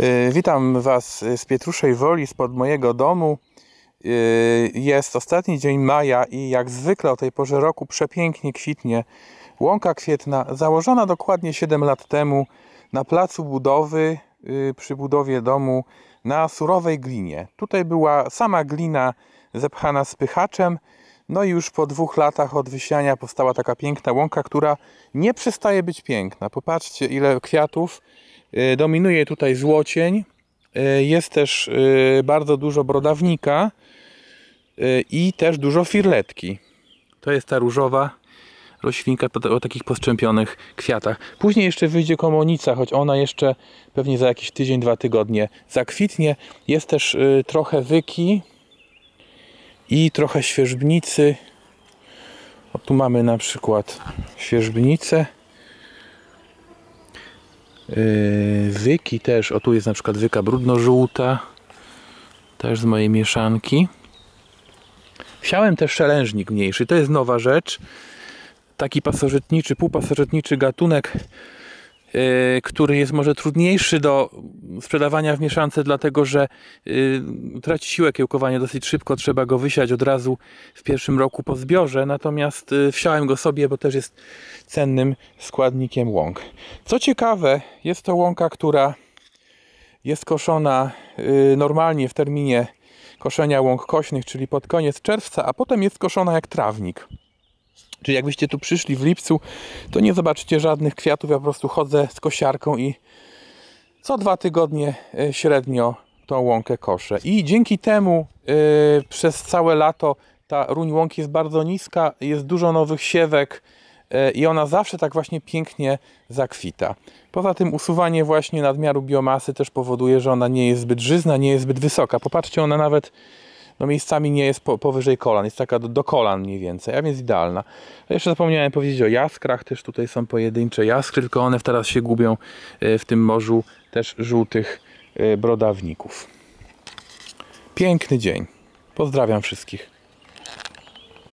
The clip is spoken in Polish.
Y, witam Was z Pietruszej Woli, spod mojego domu. Y, jest ostatni dzień maja i jak zwykle o tej porze roku przepięknie kwitnie łąka kwietna, założona dokładnie 7 lat temu na placu budowy y, przy budowie domu na surowej glinie. Tutaj była sama glina zepchana spychaczem, no i już po dwóch latach od wysiania powstała taka piękna łąka, która nie przestaje być piękna. Popatrzcie ile kwiatów, E, dominuje tutaj złocień. E, jest też e, bardzo dużo brodawnika i też dużo firletki. To jest ta różowa roślinka o takich postrzępionych kwiatach. Później jeszcze wyjdzie komonica, choć ona jeszcze pewnie za jakiś tydzień, dwa tygodnie zakwitnie. Jest też trochę wyki i trochę świeżbnicy. O, tu mamy na przykład świeżbnicę. Yy, Wyki też, o tu jest na przykład wyka brudno-żółta, też z mojej mieszanki. Wsiałem też szelężnik mniejszy, to jest nowa rzecz. Taki pasożytniczy, półpasożytniczy gatunek, yy, który jest może trudniejszy do sprzedawania w mieszance, dlatego że y, traci siłę kiełkowanie dosyć szybko, trzeba go wysiać od razu w pierwszym roku po zbiorze, natomiast y, wsiałem go sobie, bo też jest cennym składnikiem łąk. Co ciekawe, jest to łąka, która jest koszona y, normalnie w terminie koszenia łąk kośnych, czyli pod koniec czerwca, a potem jest koszona jak trawnik. Czyli jakbyście tu przyszli w lipcu, to nie zobaczycie żadnych kwiatów. Ja po prostu chodzę z kosiarką i co dwa tygodnie e, średnio tą łąkę koszę. I dzięki temu yy, przez całe lato ta ruń łąki jest bardzo niska, jest dużo nowych siewek yy, i ona zawsze tak właśnie pięknie zakwita. Poza tym usuwanie właśnie nadmiaru biomasy też powoduje, że ona nie jest zbyt żyzna, nie jest zbyt wysoka. Popatrzcie, ona nawet no miejscami nie jest po, powyżej kolan, jest taka do, do, kolan mniej więcej, a więc idealna. Jeszcze zapomniałem powiedzieć o jaskrach, też tutaj są pojedyncze jaskry, tylko one teraz się gubią e, w tym morzu też żółtych e, brodawników. Piękny dzień. Pozdrawiam wszystkich.